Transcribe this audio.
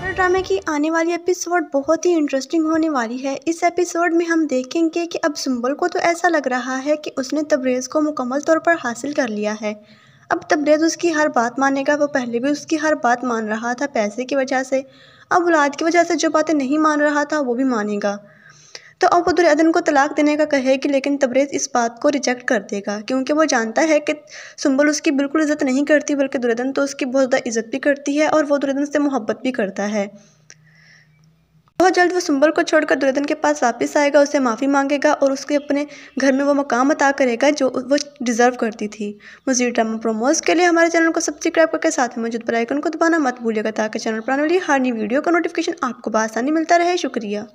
horror ड्रामे की आने वाली एपिसोड बहुत ही इंटरेस्टिंग होने वाली है इस एपिसोड में हम देखेंगे कि अब सुम्बल को तो ऐसा लग रहा है कि उसने तब्रेज़ को मुकम्मल तौर पर हासिल कर लिया है अब तब्रेज़ उसकी हर बात मानेगा वो पहले भी उसकी हर बात मान रहा था पैसे की वजह से अब औलाद की वजह से जो बातें नहीं मान रहा था वो भी मानेगा तो अब वो दुर्योधन को तलाक देने का कहेगी लेकिन तबरेज़ इस बात को रिजेक्ट कर देगा क्योंकि वो जानता है कि सुंबल उसकी बिल्कुल इज़्ज़त नहीं करती बल्कि दुर्योधन तो उसकी बहुत ज़्यादा इज़्ज़त भी करती है और वो दुर्योधन से मोहब्बत भी करता है बहुत जल्द वो सुंबल को छोड़कर दुर्योधन के पास वापस आएगा उसे माफ़ी मांगेगा और उसके अपने घर में वो मकाम अता करेगा जो वो डिज़र्व करती थी मुझे ड्रामा प्रोमोज के लिए हमारे चैनल को सब्सक्राइब करके साथ में मौजूद बेल आइकन को दबाना मत भूलिएगा ताकि चैनल पर आने वाली हर नई वीडियो का नोटिफिकेशन आपको बसानी मिलता रहे शुक्रिया